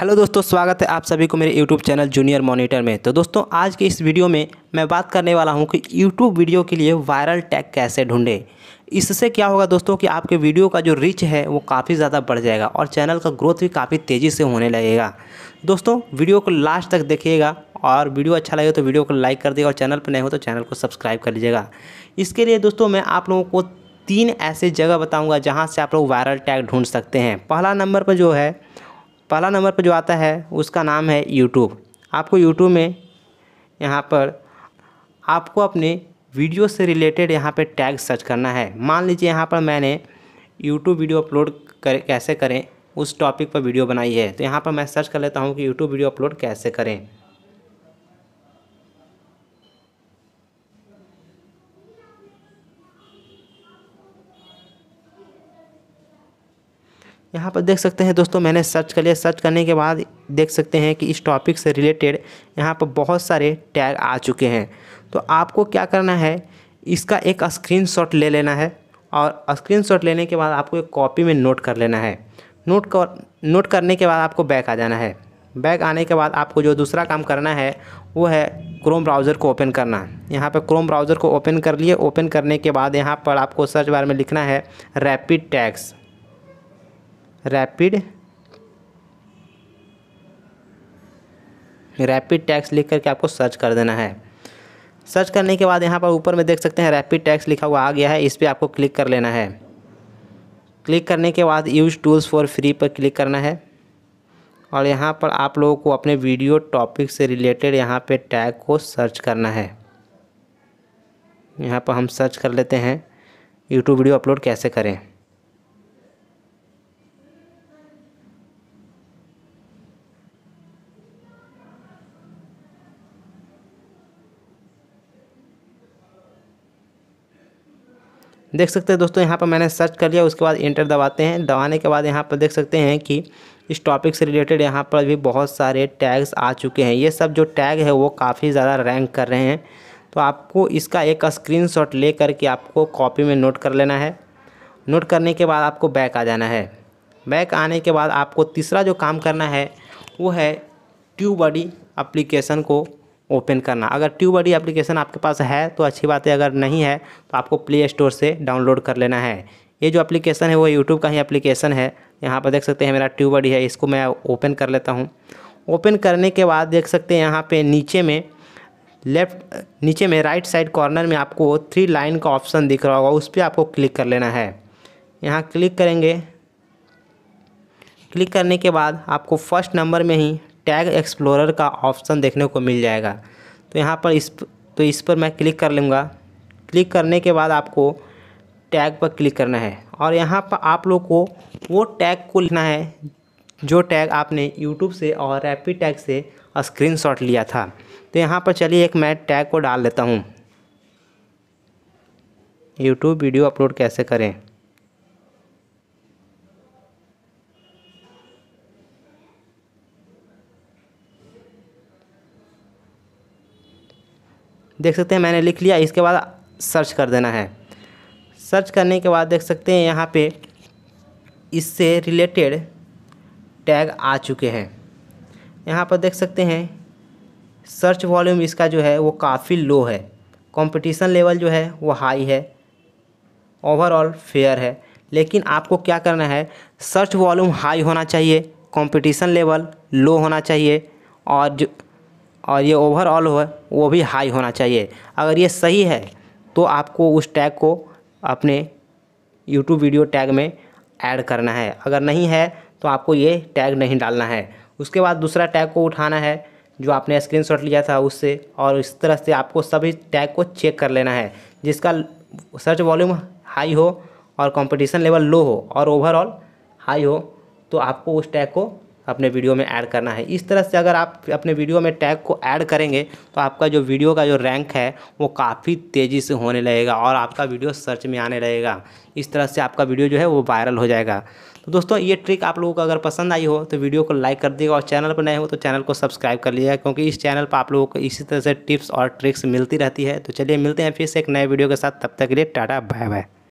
hello दोस्तों स्वागत है आप सभी को मेरे यूट्यूब चैनल जूनियर मॉनिटर में तो दोस्तों आज के इस वीडियो में मैं बात करने वाला हूं कि यूट्यूब वीडियो के लिए वायरल टैग कैसे ढूंढें इससे क्या होगा दोस्तों कि आपके वीडियो का जो रीच है वो काफ़ी ज़्यादा बढ़ जाएगा और चैनल का ग्रोथ भी काफ़ी तेज़ी से होने लगेगा दोस्तों वीडियो को लास्ट तक देखिएगा और वीडियो अच्छा लगे तो वीडियो को लाइक कर दिएगा और चैनल पर नहीं हो तो चैनल को सब्सक्राइब कर लीजिएगा इसके लिए दोस्तों मैं आप लोगों को तीन ऐसे जगह बताऊँगा जहाँ से आप लोग वायरल टैग ढूंढ सकते हैं पहला नंबर पर जो है पहला नंबर पर जो आता है उसका नाम है यूट्यूब आपको यूट्यूब में यहाँ पर आपको अपने वीडियो से रिलेटेड यहाँ पे टैग सर्च करना है मान लीजिए यहाँ पर मैंने यूट्यूब वीडियो अपलोड कर कैसे करें उस टॉपिक पर वीडियो बनाई है तो यहाँ पर मैं सर्च कर लेता हूँ कि यूट्यूब वीडियो अपलोड कैसे करें यहाँ पर देख सकते हैं दोस्तों मैंने सर्च कर लिया सर्च करने के बाद देख सकते हैं कि इस टॉपिक से रिलेटेड यहाँ पर बहुत सारे टैग आ चुके हैं तो आपको क्या करना है इसका एक स्क्रीनशॉट ले लेना है और स्क्रीनशॉट लेने के बाद आपको एक कॉपी में नोट कर लेना है नोट कर नोट करने के बाद आपको बैक आ जाना है बैक आने के बाद आपको जो दूसरा काम करना है वो है क्रोम ब्राउज़र को ओपन करना यहाँ पर क्रोम ब्राउज़र को ओपन कर लिए ओपन करने के बाद यहाँ पर आपको सर्च बार में लिखना है rapid tags rapid rapid tags लिख करके आपको सर्च कर देना है सर्च करने के बाद यहाँ पर ऊपर में देख सकते हैं रैपिड टैक्स लिखा हुआ आ गया है इस पर आपको क्लिक कर लेना है क्लिक करने के बाद यूज़ टूल्स फॉर फ्री पर क्लिक करना है और यहाँ पर आप लोगों को अपने वीडियो टॉपिक से रिलेटेड यहाँ पे टैग को सर्च करना है यहाँ पर हम सर्च कर लेते हैं यूट्यूब वीडियो अपलोड कैसे करें देख सकते हैं दोस्तों यहाँ पर मैंने सर्च कर लिया उसके बाद इंटर दबाते हैं दबाने के बाद यहाँ पर देख सकते हैं कि इस टॉपिक से रिलेटेड यहाँ पर भी बहुत सारे टैग्स आ चुके हैं ये सब जो टैग है वो काफ़ी ज़्यादा रैंक कर रहे हैं तो आपको इसका एक स्क्रीनशॉट ले करके आपको कॉपी में नोट कर लेना है नोट करने के बाद आपको बैक आ जाना है बैक आने के बाद आपको तीसरा जो काम करना है वो है ट्यूब बॉडी अप्लीकेशन को ओपन करना अगर ट्यूब बडी एप्लीकेशन आपके पास है तो अच्छी बात है अगर नहीं है तो आपको प्ले स्टोर से डाउनलोड कर लेना है ये जो एप्लीकेशन है वो यूट्यूब का ही एप्लीकेशन है यहाँ पर देख सकते हैं मेरा ट्यूब बडी है इसको मैं ओपन कर लेता हूँ ओपन करने के बाद देख सकते हैं यहाँ पर नीचे में लेफ्ट नीचे में राइट साइड कॉर्नर में आपको थ्री लाइन का ऑप्शन दिख रहा होगा उस पर आपको क्लिक कर लेना है यहाँ क्लिक करेंगे क्लिक करने के बाद आपको फर्स्ट नंबर में ही टैग एक्सप्लोरर का ऑप्शन देखने को मिल जाएगा तो यहाँ पर इस तो इस पर मैं क्लिक कर लूँगा क्लिक करने के बाद आपको टैग पर क्लिक करना है और यहाँ पर आप लोग को वो टैग को लिखना है जो टैग आपने यूट्यूब से और रैपी टैग से स्क्रीन लिया था तो यहाँ पर चलिए एक मैं टैग को डाल देता हूँ यूट्यूब वीडियो अपलोड कैसे करें देख सकते हैं मैंने लिख लिया इसके बाद सर्च कर देना है सर्च करने के बाद देख सकते हैं यहाँ पे इससे रिलेटेड टैग आ चुके हैं यहाँ पर देख सकते हैं सर्च वॉल्यूम इसका जो है वो काफ़ी लो है कंपटीशन लेवल जो है वो हाई है ओवरऑल फेयर है लेकिन आपको क्या करना है सर्च वॉल्यूम हाई होना चाहिए कंपटीशन लेवल लो होना चाहिए और जो और ये ओवरऑल हो वो भी हाई होना चाहिए अगर ये सही है तो आपको उस टैग को अपने यूट्यूब वीडियो टैग में ऐड करना है अगर नहीं है तो आपको ये टैग नहीं डालना है उसके बाद दूसरा टैग को उठाना है जो आपने स्क्रीनशॉट लिया था उससे और इस तरह से आपको सभी टैग को चेक कर लेना है जिसका सर्च वॉल्यूम हाई हो और कंपटीशन लेवल लो हो और ओवरऑल हाई हो तो आपको उस टैग को अपने वीडियो में ऐड करना है इस तरह से अगर आप अपने वीडियो में टैग को ऐड करेंगे तो आपका जो वीडियो का जो रैंक है वो काफ़ी तेज़ी से होने लगेगा और आपका वीडियो सर्च में आने लगेगा इस तरह से आपका वीडियो जो है वो वायरल हो जाएगा तो दोस्तों ये ट्रिक आप लोगों को अगर पसंद आई हो तो वीडियो को लाइक कर दिएगा और चैनल पर नए हो तो चैनल को सब्सक्राइब कर लीजिएगा क्योंकि इस चैनल पर आप लोगों को इसी तरह से टिप्स और ट्रिक्स मिलती रहती है तो चलिए मिलते हैं फिर से एक नए वीडियो के साथ तब तक के लिए टाटा बाय बाय